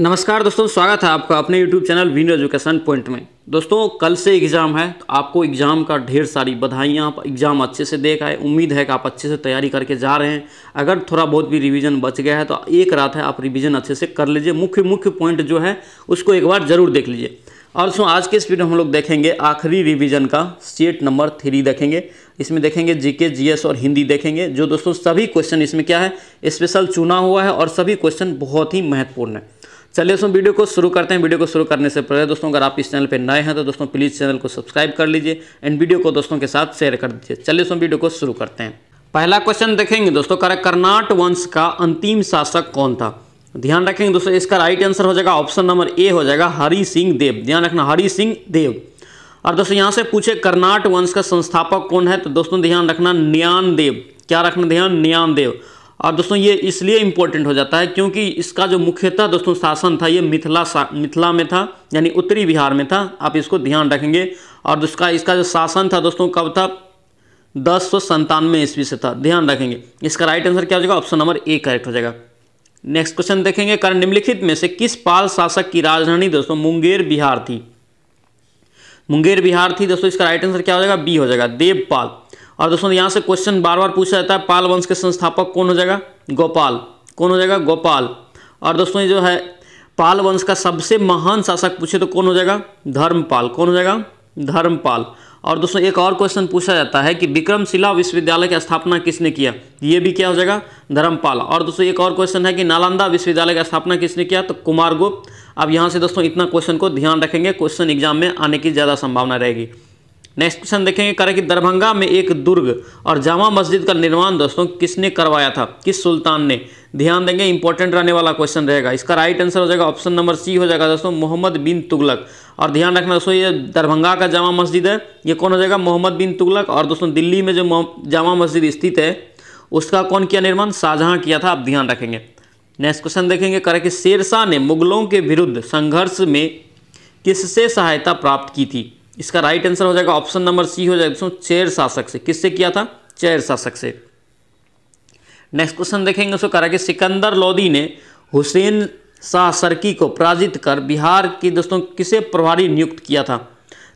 नमस्कार दोस्तों स्वागत है आपका अपने YouTube channel winner education point में दोस्तों कल से एग्ज़ाम है तो आपको एग्ज़ाम का ढेर सारी बधाइयाँ आप एग्ज़ाम अच्छे से देख आए उम्मीद है कि आप अच्छे से तैयारी करके जा रहे हैं अगर थोड़ा बहुत भी रिवीजन बच गया है तो एक रात है आप रिवीजन अच्छे से कर लीजिए मुख्य मुख्य पॉइंट जो है उसको एक बार ज़रूर देख लीजिए और सो आज के इस वीडियो में हम लोग देखेंगे आखिरी रिवीजन का सेट नंबर थ्री देखेंगे इसमें देखेंगे जीके जीएस और हिंदी देखेंगे जो दोस्तों सभी क्वेश्चन इसमें क्या है स्पेशल चुना हुआ है और सभी क्वेश्चन बहुत ही महत्वपूर्ण है चलिए दोस्तों वीडियो को शुरू करते हैं वीडियो को शुरू करने से पहले दोस्तों अगर आप इस चैनल पर नए हैं तो दोस्तों प्लीज़ चैनल को सब्सक्राइब कर लीजिए एंड वीडियो को दोस्तों के साथ शेयर कर दीजिए चलिए दोस्तों वीडियो को शुरू करते हैं पहला क्वेश्चन देखेंगे दोस्तों कर्नाट वंश का अंतिम शासक कौन था ध्यान रखेंगे दोस्तों इसका राइट आंसर हो जाएगा ऑप्शन नंबर ए हो जाएगा हरि सिंह देव ध्यान रखना हरि सिंह देव और दोस्तों यहाँ से पूछे कर्नाट वंश का संस्थापक कौन है तो दोस्तों ध्यान रखना न्यान देव क्या रखना ध्यान न्यान देव और दोस्तों ये इसलिए इम्पोर्टेंट हो जाता है क्योंकि इसका जो मुख्यतः दोस्तों शासन था ये मिथिला मिथिला में था यानी उत्तरी बिहार में था आप इसको ध्यान रखेंगे और उसका इसका जो शासन था दोस्तों कब था दस सौ संतानवे ईस्वी से था ध्यान रखेंगे इसका राइट आंसर क्या हो जाएगा ऑप्शन नंबर ए करेक्ट हो जाएगा नेक्स्ट क्वेश्चन देखेंगे कर निम्नलिखित में से किस पाल शासक की राजधानी दोस्तों मुंगेर बिहार थी मुंगेर बिहार थी दोस्तों इसका राइट आंसर क्या हो जाएगा बी हो जाएगा देवपाल और दोस्तों यहाँ से क्वेश्चन बार बार पूछा जाता है पाल वंश के संस्थापक कौन हो जाएगा गोपाल कौन हो जाएगा गोपाल और दोस्तों ये जो है पाल वंश का सबसे महान शासक पूछे तो कौन हो जाएगा धर्मपाल कौन हो जाएगा धर्मपाल और दोस्तों एक और क्वेश्चन पूछा जाता है कि विक्रमशिला विश्वविद्यालय की स्थापना किसने किया ये भी क्या हो जाएगा धर्मपाल और दोस्तों एक और क्वेश्चन है कि नालंदा विश्वविद्यालय की स्थापना किसने किया तो कुमार गुप्त अब यहाँ से दोस्तों इतना क्वेश्चन को ध्यान रखेंगे क्वेश्चन एग्जाम में आने की ज़्यादा संभावना रहेगी नेक्स्ट क्वेश्चन देखेंगे करें कि दरभंगा में एक दुर्ग और जामा मस्जिद का निर्माण दोस्तों किसने करवाया था किस सुल्तान ने ध्यान देंगे इंपॉर्टेंट रहने वाला क्वेश्चन रहेगा इसका राइट आंसर हो जाएगा ऑप्शन नंबर सी हो जाएगा दोस्तों मोहम्मद बिन तुगलक और ध्यान रखना दोस्तों ये दरभंगा का जामा मस्जिद है ये कौन हो जाएगा मोहम्मद बिन तुगलक और दोस्तों दिल्ली में जो जामा मस्जिद स्थित है उसका कौन किया निर्माण शाहजहां किया था आप ध्यान रखेंगे नेक्स्ट क्वेश्चन देखेंगे करें कि शेरशाह ने मुगलों के विरुद्ध संघर्ष में किससे सहायता प्राप्त की थी इसका राइट आंसर हो जाएगा ऑप्शन नंबर सी हो जाएगा दोस्तों चेर शासक से किससे किया था चेर शासक से नेक्स्ट क्वेश्चन देखेंगे उसको करा कि सिकंदर लोदी ने हुसैन शाह सरकी को पराजित कर बिहार की दोस्तों किसे प्रभारी नियुक्त किया था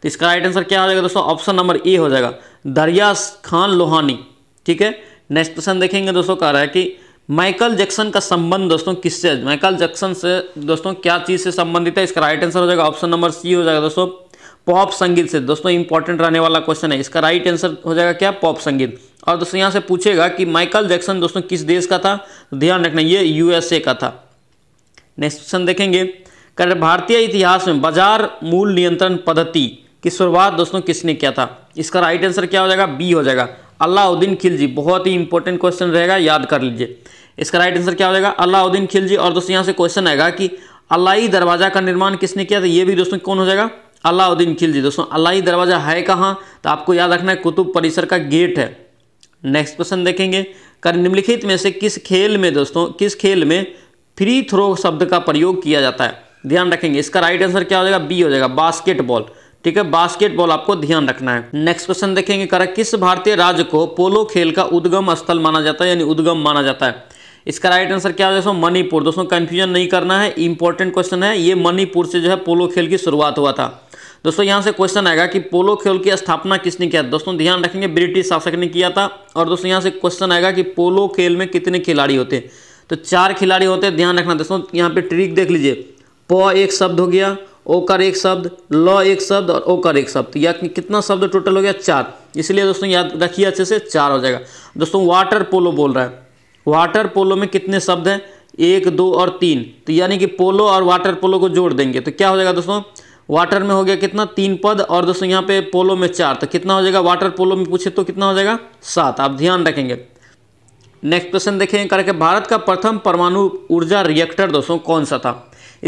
तो इसका राइट आंसर क्या हो जाएगा दोस्तों ऑप्शन नंबर ए हो जाएगा दरिया खान लोहानी ठीक है नेक्स्ट क्वेश्चन देखेंगे दोस्तों कह रहा है कि माइकल जैक्सन का संबंध दोस्तों किससे माइकल जैक्सन से दोस्तों क्या चीज़ से संबंधित है इसका राइट आंसर हो जाएगा ऑप्शन नंबर सी हो जाएगा दोस्तों पॉप संगीत से दोस्तों इंपॉर्टेंट रहने वाला क्वेश्चन है इसका राइट आंसर हो जाएगा क्या पॉप संगीत और दोस्तों यहां से पूछेगा कि माइकल जैक्सन दोस्तों किस देश का था ध्यान रखना ये यूएसए का था नेक्स्ट क्वेश्चन देखेंगे कर भारतीय इतिहास में बाजार मूल नियंत्रण पद्धति की शुरुआत दोस्तों किसने किया था इसका राइट आंसर क्या हो जाएगा बी हो जाएगा अलाउद्दीन खिलजी बहुत ही इंपॉर्टेंट क्वेश्चन रहेगा याद कर लीजिए इसका राइट आंसर क्या हो जाएगा अलाउद्दीन खिलजी और दोस्तों यहाँ से क्वेश्चन आएगा कि अलाई दरवाजा का निर्माण किसने किया था ये भी दोस्तों कौन हो जाएगा अलाउद्दीन खिलजी दोस्तों अलाई दरवाज़ा है कहाँ तो आपको याद रखना है कुतुब परिसर का गेट है नेक्स्ट क्वेश्चन देखेंगे कर निम्नलिखित में से किस खेल में दोस्तों किस खेल में फ्री थ्रो शब्द का प्रयोग किया जाता है ध्यान रखेंगे इसका राइट आंसर क्या हो जाएगा बी हो जाएगा बास्केटबॉल ठीक है बास्केटबॉल आपको ध्यान रखना है नेक्स्ट क्वेश्चन देखेंगे कर किस भारतीय राज्य को पोलो खेल का उद्गम स्थल माना जाता है यानी उद्गम माना जाता है इसका राइट आंसर क्या हो दोस्तों मणिपुर दोस्तों कन्फ्यूजन नहीं करना है इंपॉर्टेंट क्वेश्चन है ये मणिपुर से जो है पोलो खेल की शुरुआत हुआ था दोस्तों यहाँ से क्वेश्चन आएगा कि पोलो खेल की स्थापना किसने किया दोस्तों ध्यान रखेंगे ब्रिटिश शासक ने किया था और दोस्तों यहाँ से क्वेश्चन आएगा कि पोलो खेल में कितने खिलाड़ी होते हैं तो चार खिलाड़ी होते हैं ध्यान रखना दोस्तों यहाँ पे ट्रिक देख लीजिए प एक शब्द हो गया ओकर एक शब्द ल एक शब्द और ओकर एक शब्द या कितना शब्द टोटल हो गया चार इसलिए दोस्तों याद रखिए अच्छे से चार हो जाएगा दोस्तों वाटर पोलो बोल रहा है वाटर पोलो में कितने शब्द हैं एक दो और तीन तो यानी कि पोलो और वाटर पोलो को जोड़ देंगे तो क्या हो जाएगा दोस्तों वाटर में हो गया कितना तीन पद और दोस्तों यहाँ पे पोलो में चार तो कितना हो जाएगा वाटर पोलो में पूछे तो कितना हो जाएगा सात आप ध्यान रखेंगे नेक्स्ट क्वेश्चन देखेंगे करके भारत का प्रथम परमाणु ऊर्जा रिएक्टर दोस्तों कौन सा था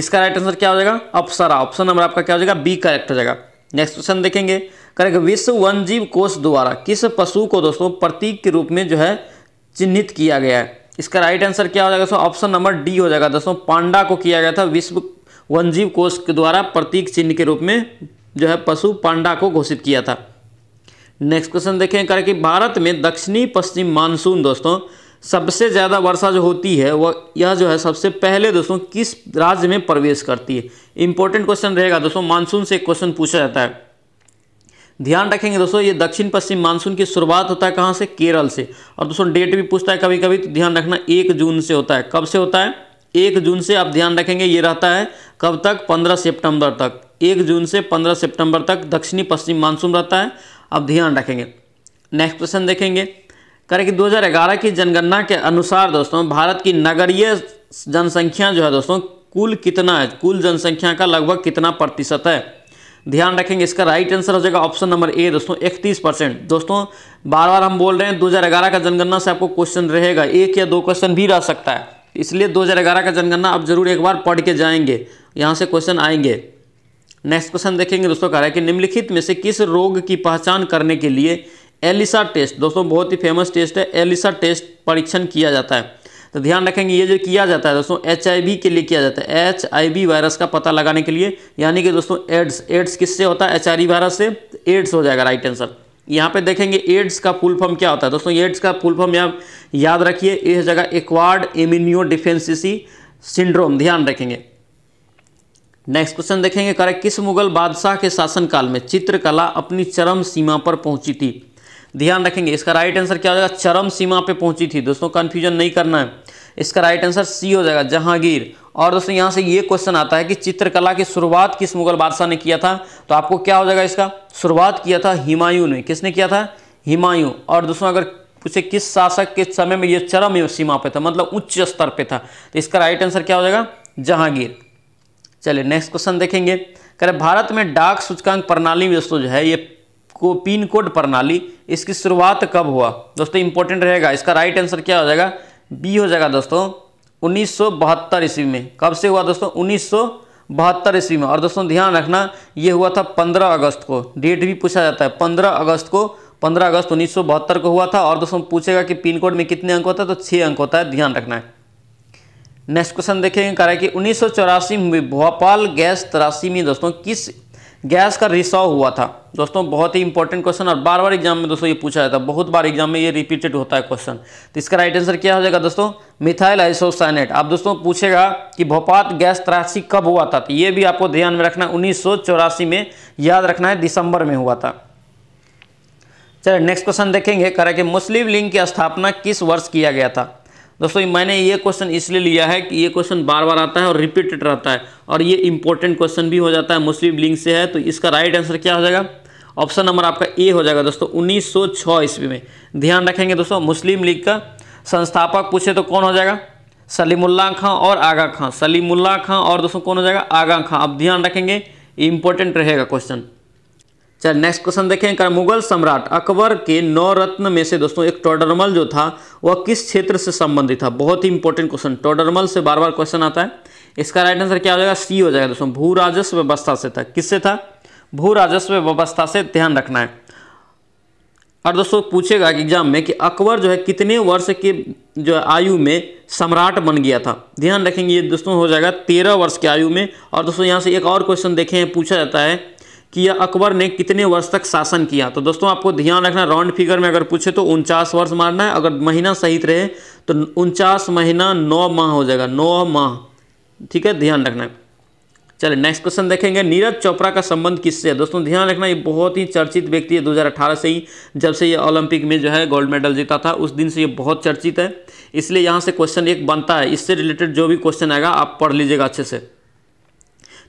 इसका राइट आंसर क्या हो जाएगा अपसरा ऑप्शन नंबर आपका क्या हो जाएगा बी करेक्ट हो जाएगा नेक्स्ट क्वेश्चन देखेंगे करेंगे विश्व वन जीव कोष द्वारा किस पशु को दोस्तों प्रतीक के रूप में जो है चिन्हित किया गया है इसका राइट आंसर क्या हो जाएगा दोस्तों ऑप्शन नंबर डी हो जाएगा दोस्तों पांडा को किया गया था विश्व वनजीव कोष के द्वारा प्रतीक चिन्ह के रूप में जो है पशु पांडा को घोषित किया था नेक्स्ट क्वेश्चन देखें कर कि भारत में दक्षिणी पश्चिम मानसून दोस्तों सबसे ज़्यादा वर्षा जो होती है वह यह जो है सबसे पहले दोस्तों किस राज्य में प्रवेश करती है इंपॉर्टेंट क्वेश्चन रहेगा दोस्तों मानसून से क्वेश्चन पूछा जाता है ध्यान रखेंगे दोस्तों ये दक्षिण पश्चिम मानसून की शुरुआत होता है कहाँ से केरल से और दोस्तों डेट भी पूछता है कभी कभी तो ध्यान रखना एक जून से होता है कब से होता है एक जून से आप ध्यान रखेंगे ये रहता है कब तक पंद्रह सितंबर तक एक जून से पंद्रह सितंबर तक दक्षिणी पश्चिम मानसून रहता है आप ध्यान रखेंगे नेक्स्ट क्वेश्चन देखेंगे करें कि 2011 की जनगणना के अनुसार दोस्तों भारत की नगरीय जनसंख्या जो है दोस्तों कुल कितना है कुल जनसंख्या का लगभग कितना प्रतिशत है ध्यान रखेंगे इसका राइट आंसर हो जाएगा ऑप्शन नंबर ए दोस्तों इकतीस परसेंट दोस्तों बार बार हम बोल रहे हैं 2011 का जनगणना से आपको क्वेश्चन रहेगा एक या दो क्वेश्चन भी रह सकता है इसलिए 2011 का जनगणना आप जरूर एक बार पढ़ के जाएंगे यहाँ से क्वेश्चन आएंगे नेक्स्ट क्वेश्चन देखेंगे दोस्तों कह रहा है कि निम्नलिखित में से किस रोग की पहचान करने के लिए एलिसा टेस्ट दोस्तों बहुत ही फेमस टेस्ट है एलिसा टेस्ट परीक्षण किया जाता है तो ध्यान रखेंगे ये जो किया जाता है दोस्तों एच के लिए किया जाता है एच वायरस का पता लगाने के लिए यानी कि दोस्तों एड्स एड्स किससे होता है एच वायरस से एड्स हो जाएगा राइट आंसर यहाँ पे देखेंगे एड्स का फुल फॉर्म क्या होता है दोस्तों एड्स का फुल फॉर्म यहाँ याद रखिए इस जगह एक्वाड इम्यूनियो डिफेंसिसी सिंड्रोम ध्यान रखेंगे नेक्स्ट क्वेश्चन देखेंगे करेक्ट किस मुगल बादशाह के शासनकाल में चित्रकला अपनी चरम सीमा पर पहुंची थी ध्यान रखेंगे इसका राइट आंसर क्या हो जाएगा चरम सीमा पे पहुंची थी दोस्तों कन्फ्यूजन नहीं करना है इसका राइट आंसर सी हो जाएगा जहांगीर और दोस्तों यहाँ से ये क्वेश्चन आता है कि चित्रकला की शुरुआत किस मुगल बादशाह ने किया था तो आपको क्या हो जाएगा इसका शुरुआत किया था हिमायूं ने किसने किया था हिमायूं और दोस्तों अगर पूछे किस शासक के समय में ये चरम सीमा पे था मतलब उच्च स्तर पे था तो इसका राइट आंसर क्या हो जाएगा जहांगीर चलिए नेक्स्ट क्वेश्चन देखेंगे करे भारत में डाक सूचकांक प्रणाली दोस्तों जो है ये को पिन कोड प्रणाली इसकी शुरुआत कब हुआ दोस्तों इंपॉर्टेंट रहेगा इसका राइट आंसर क्या हो जाएगा बी हो जाएगा दोस्तों उन्नीस सौ बहत्तर ईस्वी में कब से हुआ दोस्तों उन्नीस सौ बहत्तर ईस्वी में और दोस्तों ध्यान रखना ये हुआ था पंद्रह अगस्त को डेट भी पूछा जाता है पंद्रह अगस्त को पंद्रह अगस्त उन्नीस को हुआ था और दोस्तों पूछेगा कि पिन कोड में कितने अंक होता है तो छः अंक होता है ध्यान रखना है नेक्स्ट क्वेश्चन देखेंगे कह रहा है कि उन्नीस में भोपाल गैस तरासी में दोस्तों किस गैस का रिसाव हुआ था दोस्तों बहुत ही इंपॉर्टेंट क्वेश्चन और बार बार एग्जाम में दोस्तों ये पूछा जाता है बहुत बार एग्जाम में ये रिपीटेड होता है क्वेश्चन तो इसका राइट आंसर क्या हो जाएगा दोस्तों मिथाइल आइसोसाइनेट आप दोस्तों पूछेगा कि भोपाल गैस त्रासी कब हुआ था तो ये भी आपको ध्यान में रखना उन्नीस में याद रखना है दिसंबर में हुआ था चलिए नेक्स्ट क्वेश्चन देखेंगे करें कि मुस्लिम लीग की स्थापना किस वर्ष किया गया था दोस्तों मैंने ये क्वेश्चन इसलिए लिया है कि ये क्वेश्चन बार बार आता है और रिपीटेड रहता है और ये इंपॉर्टेंट क्वेश्चन भी हो जाता है मुस्लिम लिंग से है तो इसका राइट आंसर क्या हो जाएगा ऑप्शन नंबर आपका ए हो जाएगा दोस्तों 1906 ईस्वी में ध्यान रखेंगे दोस्तों मुस्लिम लीग का संस्थापक पूछे तो कौन हो जाएगा सलीमुल्ला खां और आगा खां सलीमुल्ला खां और दोस्तों कौन हो जाएगा आगा खां अब ध्यान रखेंगे इंपॉर्टेंट रहेगा क्वेश्चन चल नेक्स्ट क्वेश्चन देखें कर मुगल सम्राट अकबर के नौ रत्न में से दोस्तों एक टोडरमल जो था वह किस क्षेत्र से संबंधित था बहुत ही इंपॉर्टेंट क्वेश्चन टोडरमल से बार बार क्वेश्चन आता है इसका राइट आंसर क्या हो जाएगा सी हो जाएगा दोस्तों भू राजस्व व्यवस्था से था किससे था भू राजस्व व्यवस्था से ध्यान रखना है और दोस्तों पूछेगा एग्जाम में कि अकबर जो है कितने वर्ष के जो आयु में सम्राट बन गया था ध्यान रखेंगे ये दोस्तों हो जाएगा तेरह वर्ष की आयु में और दोस्तों यहाँ से एक और क्वेश्चन देखें पूछा जाता है यह अकबर ने कितने वर्ष तक शासन किया तो दोस्तों आपको ध्यान रखना राउंड फिगर में अगर पूछे तो उनचास वर्ष मारना है अगर महीना सहित रहे तो उनचास महीना नौ माह हो जाएगा नौ माह ठीक है ध्यान रखना चलिए नेक्स्ट क्वेश्चन देखेंगे नीरज चोपड़ा का संबंध किससे है दोस्तों ध्यान रखना ये बहुत ही चर्चित व्यक्ति है 2018 से ही जब से ये ओलंपिक में जो है गोल्ड मेडल जीता था उस दिन से ये बहुत चर्चित है इसलिए यहाँ से क्वेश्चन एक बनता है इससे रिलेटेड जो भी क्वेश्चन आएगा आप पढ़ लीजिएगा अच्छे से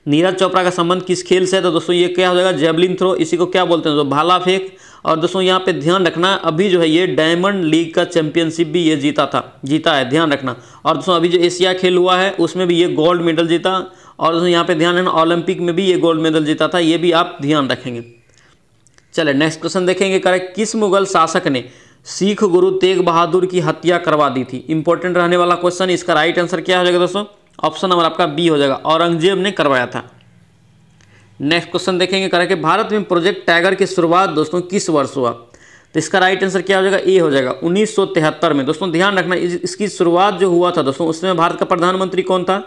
नीरज चोपड़ा का संबंध किस खेल से है तो दोस्तों ये क्या हो जाएगा जेबलिन थ्रो इसी को क्या बोलते हैं दोस्तों भाला फेंक और दोस्तों यहाँ पे ध्यान रखना अभी जो है ये डायमंड लीग का चैंपियनशिप भी ये जीता था जीता है ध्यान रखना और दोस्तों अभी जो एशिया खेल हुआ है उसमें भी ये गोल्ड मेडल जीता और दोस्तों यहाँ पे ध्यान रखना ओलंपिक में भी ये गोल्ड मेडल जीता था ये भी आप ध्यान रखेंगे चले नेक्स्ट क्वेश्चन देखेंगे करेक्ट किस मुगल शासक ने सिख गुरु तेग बहादुर की हत्या करवा दी थी इंपॉर्टेंट रहने वाला क्वेश्चन इसका राइट आंसर क्या हो जाएगा दोस्तों ऑप्शन नंबर आपका बी हो जाएगा औरंगजेब ने करवाया था नेक्स्ट क्वेश्चन देखेंगे करा कि भारत में प्रोजेक्ट टाइगर की शुरुआत दोस्तों किस वर्ष हुआ तो इसका राइट आंसर क्या हो जाएगा ए हो जाएगा 1973 में दोस्तों ध्यान रखना इसकी शुरुआत जो हुआ था दोस्तों उसमें भारत का प्रधानमंत्री कौन था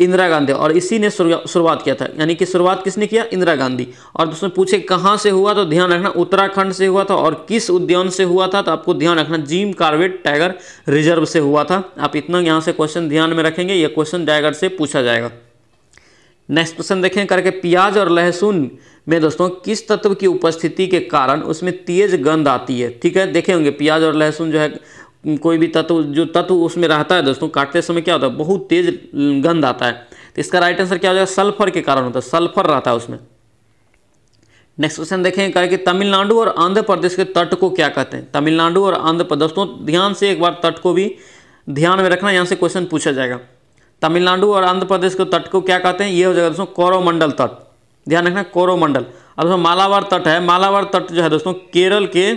इंदिरा गांधी और इसी ने शुरुआत किया था यानी कि शुरुआत किसने किया इंदिरा गांधी और दोस्तों पूछे कहाँ से हुआ तो ध्यान रखना उत्तराखंड से हुआ था और किस उद्यान से हुआ था तो आपको ध्यान रखना जिम कार्बेट टाइगर रिजर्व से हुआ था आप इतना यहाँ से क्वेश्चन ध्यान में रखेंगे यह क्वेश्चन टाइगर से पूछा जाएगा नेक्स्ट क्वेश्चन देखें करके प्याज और लहसुन में दोस्तों किस तत्व की उपस्थिति के कारण उसमें तेज गंध आती है ठीक है देखे होंगे प्याज और लहसुन जो है कोई भी तत्व जो तत्व उसमें रहता है दोस्तों काटते समय क्या होता है बहुत तेज गंध आता है तो इसका राइट आंसर क्या हो जाएगा सल्फर के कारण होता है सल्फर रहता है उसमें नेक्स्ट क्वेश्चन देखें कह कि तमिलनाडु और आंध्र प्रदेश के तट को क्या कहते हैं तमिलनाडु और आंध्र प्रदेश दोस्तों ध्यान से एक बार तट को भी ध्यान में रखना यहाँ से क्वेश्चन पूछा जाएगा तमिलनाडु और आंध्र प्रदेश के तट को क्या कहते हैं ये हो जाएगा दोस्तों कोरोमंडल तट ध्यान रखना कोरोमंडल अब दोस्तों मालावार तट है मालावार तट जो है दोस्तों केरल के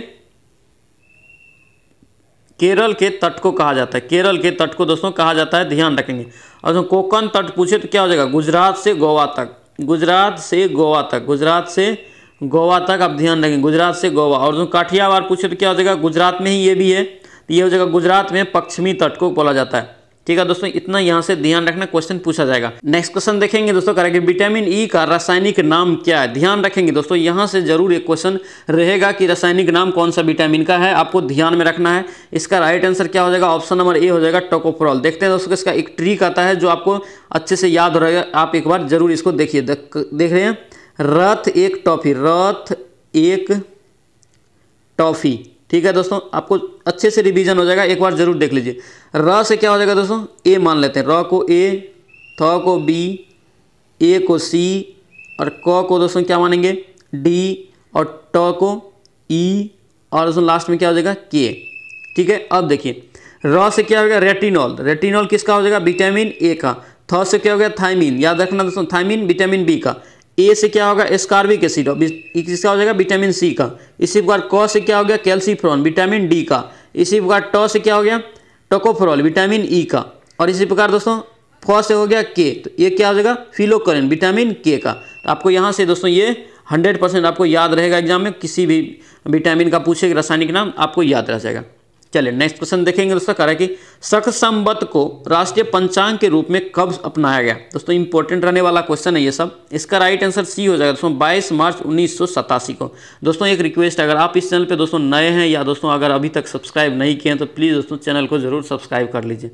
केरल के तट को कहा जाता है केरल के तट को दोस्तों कहा जाता है ध्यान रखेंगे और जो कोकन तट पूछे तो क्या हो जाएगा गुजरात से गोवा तक गुजरात से गोवा तक गुजरात से गोवा तक आप ध्यान रखेंगे गुजरात से गोवा और जो काठियावाड़ पूछे तो क्या हो जाएगा गुजरात में ही ये भी है ये हो जाएगा गुजरात में पश्चिमी तट को बोला जाता है ठीक है दोस्तों इतना यहाँ से ध्यान रखना क्वेश्चन पूछा जाएगा नेक्स्ट क्वेश्चन देखेंगे दोस्तों करेक्ट विटामिन ई का रासायनिक नाम क्या है ध्यान रखेंगे दोस्तों यहाँ से जरूर एक क्वेश्चन रहेगा कि रासायनिक नाम कौन सा विटामिन का है आपको ध्यान में रखना है इसका राइट आंसर क्या हो जाएगा ऑप्शन नंबर ए हो जाएगा टोकोफ्रॉल देखते हैं दोस्तों इसका एक ट्रिक आता है जो आपको अच्छे से याद रहेगा आप एक बार जरूर इसको देखिए देख रहे हैं रथ एक टॉफी रथ एक टॉफी ठीक है दोस्तों आपको अच्छे से रिवीजन हो जाएगा एक बार जरूर देख लीजिए र से क्या हो जाएगा दोस्तों ए मान लेते हैं र को ए थ को बी ए को सी और क को दोस्तों क्या मानेंगे डी और ट को ई e और दोस्तों लास्ट में क्या हो जाएगा के ठीक है अब देखिए र से क्या हो जाएगा रेटिनॉल रेटिनॉल किसका हो जाएगा विटामिन ए का थ से क्या हो गया थाइमिन याद रखना दोस्तों थाइमिन विटामिन बी का ए से क्या होगा एस्कार्बिक एसिड किसका हो जाएगा विटामिन सी का इसी प्रकार क से क्या हो गया कैल्सीफ्रॉन विटामिन डी का इसी प्रकार ट से क्या हो गया टोकोफ्रॉल विटामिन ई का और इसी प्रकार दोस्तों फ से हो गया के तो ये क्या हो जाएगा फिलोकरेन विटामिन के का तो आपको यहाँ से दोस्तों ये हंड्रेड परसेंट आपको याद रहेगा एग्जाम में किसी भी विटामिन का पूछे रासायनिक नाम आपको याद रह जाएगा चलिए नेक्स्ट क्वेश्चन देखेंगे दोस्तों कह रहा है कि सख संबत को राष्ट्रीय पंचांग के रूप में कब अपनाया गया दोस्तों इंपॉर्टेंट रहने वाला क्वेश्चन है ये सब इसका राइट आंसर सी हो जाएगा दोस्तों 22 मार्च उन्नीस को दोस्तों एक रिक्वेस्ट अगर आप इस चैनल पे दोस्तों नए हैं या दोस्तों अगर अभी तक सब्सक्राइब नहीं किए हैं तो प्लीज़ दोस्तों चैनल को जरूर सब्सक्राइब कर लीजिए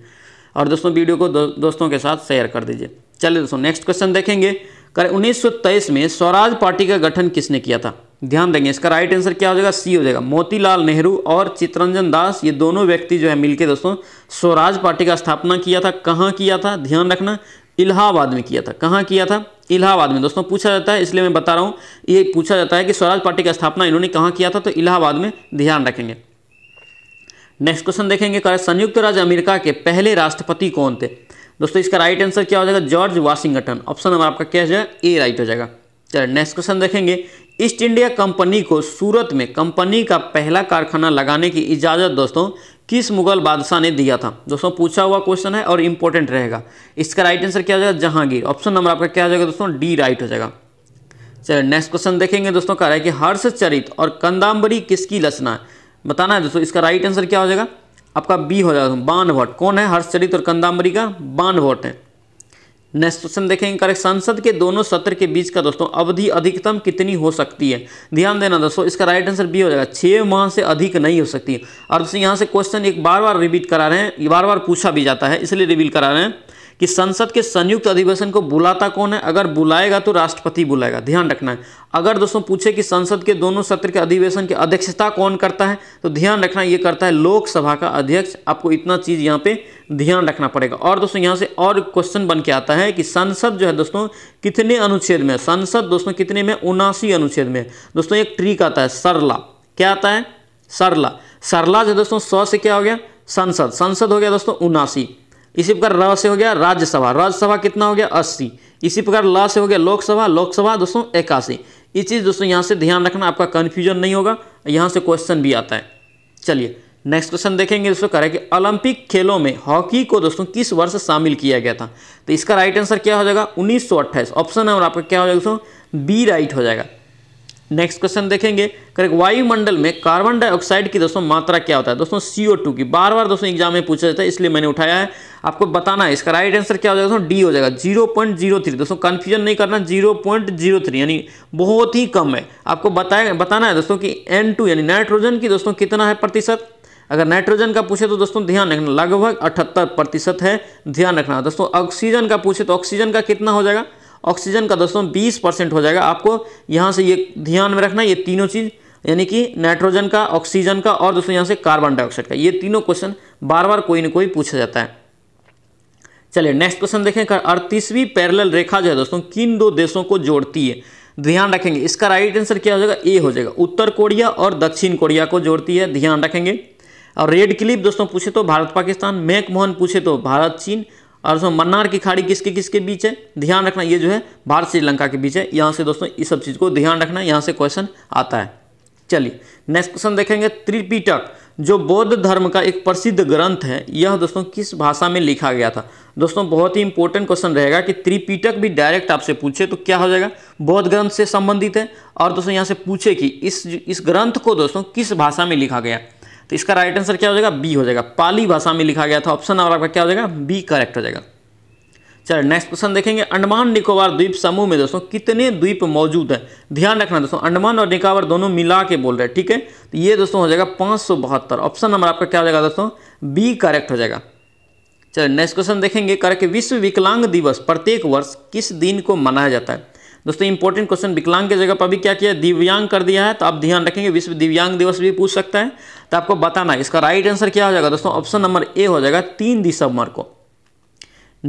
और दोस्तों वीडियो को दो, दोस्तों के साथ शेयर कर दीजिए चलिए दोस्तों नेक्स्ट क्वेश्चन देखेंगे कर उन्नीस में स्वराज पार्टी का गठन किसने किया था ध्यान देंगे इसका राइट आंसर क्या हो जाएगा सी हो जाएगा मोतीलाल नेहरू और चित्रंजन दास ये दोनों व्यक्ति जो है मिलके दोस्तों स्वराज पार्टी का स्थापना किया था कहाँ किया था ध्यान रखना इलाहाबाद में किया था कहाँ किया था इलाहाबाद में दोस्तों पूछा जाता है इसलिए मैं बता रहा हूँ ये पूछा जाता है कि स्वराज पार्टी का स्थापना इन्होंने कहाँ किया था तो इलाहाबाद में ध्यान रखेंगे नेक्स्ट क्वेश्चन देखेंगे संयुक्त राज्य अमेरिका के पहले राष्ट्रपति कौन थे दोस्तों इसका राइट आंसर क्या हो जाएगा जॉर्ज वाशिंगटन ऑप्शन नंबर आपका क्या हो जाएगा ए राइट हो जाएगा चलिए नेक्स्ट क्वेश्चन देखेंगे ईस्ट इंडिया कंपनी को सूरत में कंपनी का पहला कारखाना लगाने की इजाज़त दोस्तों किस मुगल बादशाह ने दिया था दोस्तों पूछा हुआ क्वेश्चन है और इंपॉर्टेंट रहेगा इसका राइट आंसर क्या हो जाएगा जहांगीर ऑप्शन नंबर आपका क्या हो जाएगा दोस्तों डी राइट हो जाएगा चलिए नेक्स्ट क्वेश्चन देखेंगे दोस्तों कह रहा है कि हर्षचरित और कंदाम्बरी किसकी रचना है बताना है दोस्तों इसका राइट आंसर क्या हो जाएगा आपका बी हो जाएगा बाण कौन है हर्षचरित और कंदाम्बरी का बाण है नेक्स्ट क्वेश्चन देखेंगे करेक्ट संसद के दोनों सत्र के बीच का दोस्तों अवधि अधिकतम कितनी हो सकती है ध्यान देना दोस्तों इसका राइट आंसर बी हो जाएगा छः माह से अधिक नहीं हो सकती है और दोस्तों यहाँ से क्वेश्चन एक बार बार रिपीट करा रहे हैं बार बार पूछा भी जाता है इसलिए रिवील करा रहे हैं कि संसद के संयुक्त अधिवेशन को बुलाता कौन है अगर बुलाएगा तो राष्ट्रपति बुलाएगा ध्यान रखना है अगर दोस्तों पूछे कि संसद के दोनों सत्र के अधिवेशन की अध्यक्षता कौन करता है तो ध्यान रखना ये करता है लोकसभा का अध्यक्ष आपको इतना चीज़ यहाँ पे ध्यान रखना पड़ेगा और दोस्तों यहाँ से और क्वेश्चन बन के आता है कि संसद जो है दोस्तों कितने अनुच्छेद में संसद दोस्तों कितने में उनासी अनुच्छेद में दोस्तों एक ट्रिक आता है सरला क्या आता है सरला सरला जो दोस्तों सौ से क्या हो गया संसद संसद हो गया दोस्तों उनासी इसी प्रकार र से हो गया राज्यसभा राज्यसभा कितना हो गया अस्सी इसी प्रकार ला से हो गया लोकसभा लोकसभा दोस्तों इक्यासी ये चीज़ दोस्तों यहाँ से ध्यान रखना आपका कन्फ्यूजन नहीं होगा यहाँ से क्वेश्चन भी आता है चलिए नेक्स्ट क्वेश्चन देखेंगे दोस्तों करें कि ओलंपिक खेलों में हॉकी को दोस्तों किस वर्ष शामिल किया गया था तो इसका राइट आंसर क्या हो जाएगा उन्नीस ऑप्शन नंबर आपका क्या हो जाएगा दोस्तों बी राइट हो जाएगा नेक्स्ट क्वेश्चन देखेंगे करेक्ट वायुमंडल में कार्बन डाइऑक्साइड की दोस्तों मात्रा क्या होता है दोस्तों टू की बार बार दोस्तों एग्जाम में पूछा जाता है इसलिए मैंने उठाया है आपको बताना है इसका राइट आंसर क्या हो जाएगा दोस्तों डी हो जाएगा 0.03 दोस्तों कन्फ्यूजन नहीं करना 0.03 यानी बहुत ही कम है आपको बताया बताना है दोस्तों कि टू यानी नाइट्रोजन की दोस्तों कितना है प्रतिशत अगर नाइट्रोजन का पूछे तो दोस्तों ध्यान रखना लगभग अठहत्तर प्रतिशत है ध्यान रखना दोस्तों ऑक्सीजन का पूछे तो ऑक्सीजन का कितना हो जाएगा ऑक्सीजन का दोस्तों बीस परसेंट हो जाएगा आपको यहाँ से ये ध्यान में रखना ये तीनों चीज़ यानी कि नाइट्रोजन का ऑक्सीजन का और दोस्तों यहाँ से कार्बन डाइऑक्साइड का ये तीनों क्वेश्चन बार बार कोई ना कोई पूछा जाता है चलिए नेक्स्ट क्वेश्चन देखें अड़तीसवीं पैरल रेखा जो है दोस्तों किन दो देशों को जोड़ती है ध्यान रखेंगे इसका राइट आंसर क्या हो जाएगा ए हो जाएगा उत्तर कोरिया और दक्षिण कोरिया को जोड़ती है ध्यान रखेंगे और रेड क्लिप दोस्तों पूछे तो भारत पाकिस्तान मैक मोहन पूछे तो भारत चीन और दोस्तों मन्नार की खाड़ी किसके किसके बीच है ध्यान रखना ये जो है भारत श्रीलंका के बीच है यहाँ से दोस्तों इस सब चीज़ को ध्यान रखना यहाँ से क्वेश्चन आता है चलिए नेक्स्ट क्वेश्चन देखेंगे त्रिपीटक जो बौद्ध धर्म का एक प्रसिद्ध ग्रंथ है यह दोस्तों किस भाषा में लिखा गया था दोस्तों बहुत ही इंपॉर्टेंट क्वेश्चन रहेगा कि त्रिपीटक भी डायरेक्ट आपसे पूछे तो क्या हो जाएगा बौद्ध ग्रंथ से संबंधित है और दोस्तों यहाँ से पूछे कि इस इस ग्रंथ को दोस्तों किस भाषा में लिखा गया तो इसका राइट आंसर क्या हो जाएगा बी हो जाएगा पाली भाषा में लिखा गया था ऑप्शन नंबर आपका क्या हो जाएगा बी करेक्ट हो जाएगा चलो नेक्स्ट क्वेश्चन देखेंगे अंडमान निकोबार द्वीप समूह में दोस्तों कितने द्वीप मौजूद हैं ध्यान रखना दोस्तों अंडमान और निकोबार दोनों मिला के बोल रहे हैं ठीक है तो ये दोस्तों हो जाएगा पाँच सौ बहत्तर ऑप्शन नंबर आपका क्या हो जाएगा दोस्तों बी करेक्ट हो जाएगा चलो नेक्स्ट क्वेश्चन देखेंगे करके विश्व विकलांग दिवस प्रत्येक वर्ष किस दिन को मनाया जाता है दोस्तों इंपॉर्टेंट क्वेश्चन विकलांग की जगह पर अभी क्या किया दिव्यांग कर दिया है तो आप ध्यान रखेंगे विश्व दिव्यांग दिवस भी पूछ सकता है तो आपको बताना है इसका राइट आंसर क्या हो जाएगा दोस्तों ऑप्शन नंबर ए हो जाएगा तीन दिसंबर को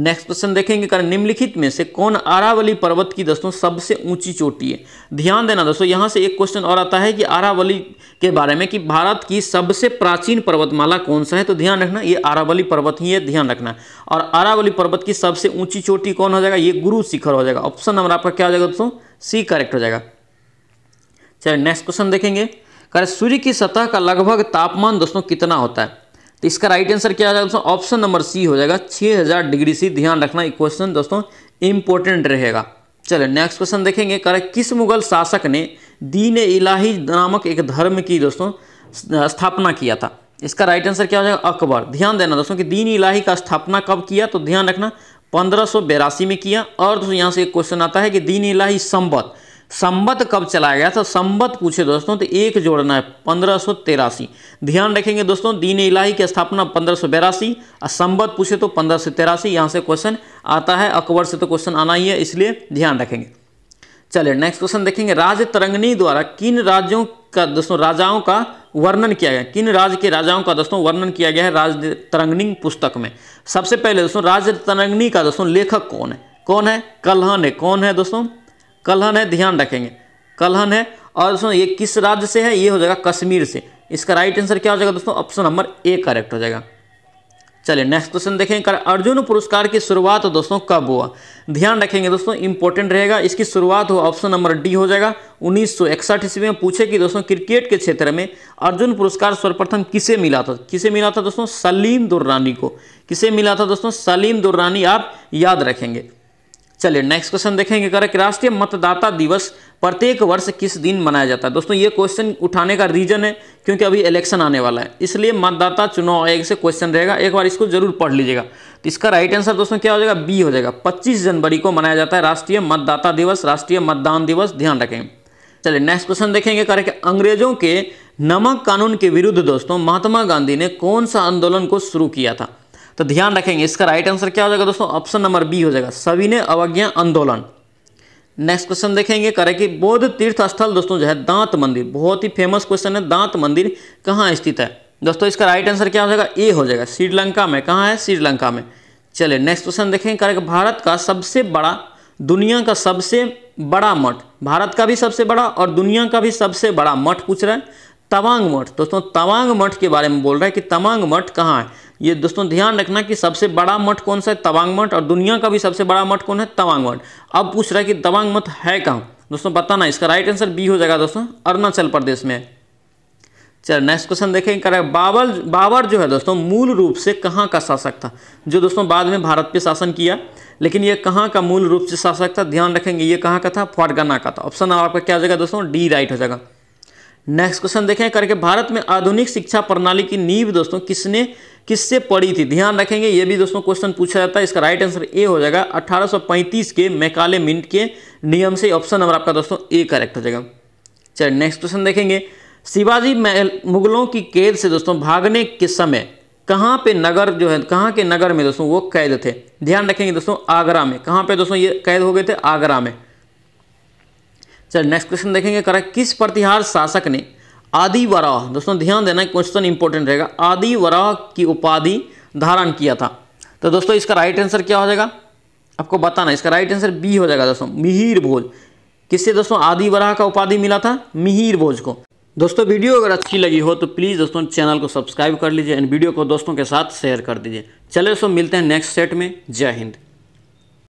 नेक्स्ट क्वेश्चन देखेंगे कर निम्नलिखित में से कौन आरावली पर्वत की दोस्तों सबसे ऊंची चोटी है ध्यान देना दोस्तों यहां से एक क्वेश्चन और आता है कि आरावली के बारे में कि भारत की सबसे प्राचीन पर्वतमाला कौन सा है तो ध्यान रखना ये आरावली पर्वत ही है ध्यान रखना और आरावली पर्वत की सबसे ऊंची चोटी कौन हो जाएगा ये गुरु शिखर हो जाएगा ऑप्शन नंबर आपका क्या हो जाएगा दोस्तों सी करेक्ट हो जाएगा चलिए नेक्स्ट क्वेश्चन देखेंगे कर सूर्य की सतह का लगभग तापमान दोस्तों कितना होता है तो इसका राइट आंसर क्या हो जाएगा दोस्तों ऑप्शन नंबर सी हो जाएगा 6000 डिग्री सी ध्यान रखना क्वेश्चन दोस्तों इंपॉर्टेंट रहेगा चलो नेक्स्ट क्वेश्चन देखेंगे कर किस मुगल शासक ने दीन इलाही नामक एक धर्म की दोस्तों स्थापना किया था इसका राइट आंसर क्या हो जाएगा अकबर ध्यान देना दोस्तों कि दीन इलाही का स्थापना कब किया तो ध्यान रखना पंद्रह में किया और दोस्तों यहाँ से एक क्वेश्चन आता है कि दीन इलाही संबत संबत कब चलाया गया था संबत पूछे दोस्तों तो एक जोड़ना है पंद्रह ध्यान रखेंगे दोस्तों दीन इलाही की स्थापना पंद्रह और संबत पूछे तो पंद्रह सौ तेरासी यहाँ से क्वेश्चन आता है अकबर से तो क्वेश्चन आना ही है इसलिए ध्यान रखेंगे चलिए नेक्स्ट क्वेश्चन देखेंगे राज तरंगनी द्वारा किन राज्यों का दोस्तों राजाओं का वर्णन किया गया किन राज्य के राजाओं का दोस्तों वर्णन किया गया है राज तरंगनी पुस्तक में सबसे पहले दोस्तों राज तरंगनी का दोस्तों लेखक कौन है कौन है कल्हन है कौन है दोस्तों कलहन है ध्यान रखेंगे कलहन है और दोस्तों ये किस राज्य से है ये हो जाएगा कश्मीर से इसका राइट आंसर क्या हो जाएगा दोस्तों ऑप्शन नंबर ए करेक्ट हो जाएगा चलिए नेक्स्ट क्वेश्चन देखेंगे अर्जुन पुरस्कार की शुरुआत दोस्तों कब हुआ ध्यान रखेंगे दोस्तों इंपॉर्टेंट रहेगा इसकी शुरुआत हो ऑप्शन नंबर डी हो जाएगा उन्नीस सौ इकसठ ईस्वी में पूछे कि दोस्तों क्रिकेट के क्षेत्र में अर्जुन पुरस्कार सर्वप्रथम किसे मिला था किसे मिला था दोस्तों सलीम दुर्रानी को किसे मिला था दोस्तों सलीम दुर्रानी आप याद रखेंगे चलिए नेक्स्ट क्वेश्चन देखेंगे करेक्ट राष्ट्रीय मतदाता दिवस प्रत्येक वर्ष किस दिन मनाया जाता है दोस्तों ये क्वेश्चन उठाने का रीजन है क्योंकि अभी इलेक्शन आने वाला है इसलिए मतदाता चुनाव आयोग से क्वेश्चन रहेगा एक बार इसको जरूर पढ़ लीजिएगा तो इसका राइट आंसर दोस्तों क्या हो जाएगा बी हो जाएगा पच्चीस जनवरी को मनाया जाता है राष्ट्रीय मतदाता दिवस राष्ट्रीय मतदान दिवस ध्यान रखें चलिए नेक्स्ट क्वेश्चन देखेंगे करेक्ट अंग्रेजों के नमक कानून के विरुद्ध दोस्तों महात्मा गांधी ने कौन सा आंदोलन को शुरू किया था तो ध्यान रखेंगे इसका राइट आंसर क्या हो जाएगा दोस्तों ऑप्शन नंबर बी हो जाएगा सविनय अवज्ञा आंदोलन नेक्स्ट क्वेश्चन देखेंगे करें कि बौद्ध तीर्थ स्थल दोस्तों जो है दांत मंदिर बहुत ही फेमस क्वेश्चन है दांत मंदिर कहाँ स्थित है दोस्तों इसका राइट आंसर क्या हो जाएगा ए हो जाएगा श्रीलंका में कहाँ है श्रीलंका में चले नेक्स्ट क्वेश्चन देखेंगे कि भारत का सबसे बड़ा दुनिया का सबसे बड़ा मठ भारत का भी सबसे बड़ा और दुनिया का भी सबसे बड़ा मठ पूछ रहा है तवांग मठ दोस्तों तवांग मठ के बारे में बोल रहा है कि तवांग मठ कहाँ है ये दोस्तों ध्यान रखना कि सबसे बड़ा मठ कौन सा है तवांग मठ और दुनिया का भी सबसे बड़ा मठ कौन है तवांग मठ अब पूछ रहा है कि तवांग मठ है कहाँ दोस्तों बताना इसका राइट आंसर बी हो जाएगा दोस्तों अरुणाचल प्रदेश में चल नेक्स्ट क्वेश्चन देखें कर बाबर बाबर जो है दोस्तों मूल रूप से कहाँ का शासक था जो दोस्तों बाद में भारत पे शासन किया लेकिन ये कहाँ का मूल रूप से शासक था ध्यान रखेंगे ये कहाँ का था फॉटगाना का था ऑप्शन आपका क्या हो जाएगा दोस्तों डी राइट हो जाएगा नेक्स्ट क्वेश्चन देखें करके भारत में आधुनिक शिक्षा प्रणाली की नींव दोस्तों किसने किससे पड़ी थी ध्यान रखेंगे ये भी दोस्तों क्वेश्चन पूछा जाता है इसका राइट आंसर ए हो जाएगा 1835 के मैकाले मिंट के नियम से ऑप्शन नंबर आपका दोस्तों ए करेक्ट हो जाएगा चलिए नेक्स्ट क्वेश्चन देखेंगे शिवाजी मुगलों की कैद से दोस्तों भागने के समय कहाँ पे नगर जो है कहाँ के नगर में दोस्तों वो कैद थे ध्यान रखेंगे दोस्तों आगरा में कहाँ पे दोस्तों ये कैद हो गए थे आगरा में चल नेक्स्ट क्वेश्चन देखेंगे करा किस प्रतिहार शासक ने आदि वराह दोस्तों ध्यान देना क्वेश्चन इंपॉर्टेंट रहेगा आदि वराह की उपाधि धारण किया था तो दोस्तों इसका राइट आंसर क्या हो जाएगा आपको बताना इसका राइट आंसर बी हो जाएगा दोस्तों मिहिर भोज किससे दोस्तों आदि वराह का उपाधि मिला था मिहिर भोज को दोस्तों वीडियो अगर अच्छी लगी हो तो प्लीज़ दोस्तों चैनल को सब्सक्राइब कर लीजिए एंड वीडियो को दोस्तों के साथ शेयर कर दीजिए चले दोस्तों मिलते हैं नेक्स्ट सेट में जय हिंद